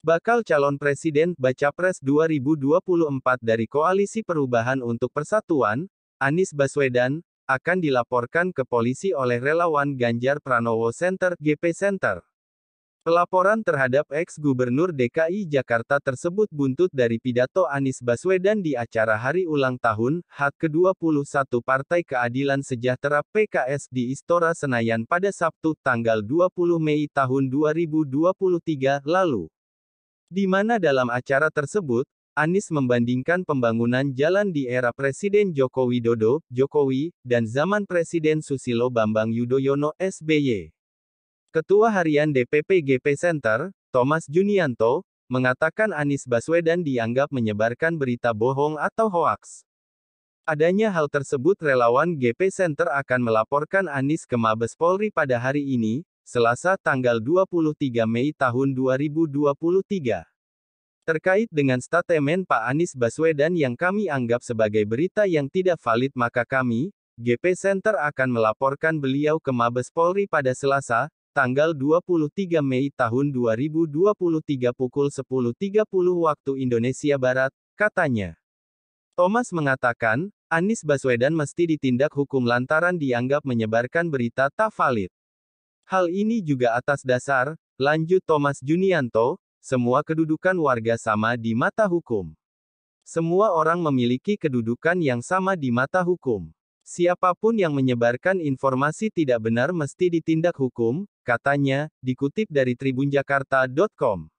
Bakal calon presiden Bacapres 2024 dari Koalisi Perubahan untuk Persatuan, Anies Baswedan, akan dilaporkan ke polisi oleh relawan Ganjar Pranowo Center (GP Center). Pelaporan terhadap ex-gubernur DKI Jakarta tersebut buntut dari pidato Anies Baswedan di acara hari ulang tahun HAT ke-21 Partai Keadilan Sejahtera PKS di Istora Senayan pada Sabtu tanggal 20 Mei tahun 2023 lalu. Di mana dalam acara tersebut, Anies membandingkan pembangunan jalan di era Presiden Joko Widodo, Jokowi, dan zaman Presiden Susilo Bambang Yudhoyono SBY. Ketua Harian DPP GP Center, Thomas Junianto, mengatakan Anies Baswedan dianggap menyebarkan berita bohong atau hoaks. Adanya hal tersebut relawan GP Center akan melaporkan Anies ke Mabes Polri pada hari ini, Selasa tanggal 23 Mei tahun 2023. Terkait dengan statement Pak Anies Baswedan yang kami anggap sebagai berita yang tidak valid maka kami, GP Center akan melaporkan beliau ke Mabes Polri pada Selasa, tanggal 23 Mei tahun 2023 pukul 10.30 waktu Indonesia Barat, katanya. Thomas mengatakan, Anies Baswedan mesti ditindak hukum lantaran dianggap menyebarkan berita tak valid. Hal ini juga atas dasar, lanjut Thomas Junianto, semua kedudukan warga sama di mata hukum. Semua orang memiliki kedudukan yang sama di mata hukum. Siapapun yang menyebarkan informasi tidak benar mesti ditindak hukum, katanya, dikutip dari tribunjakarta.com.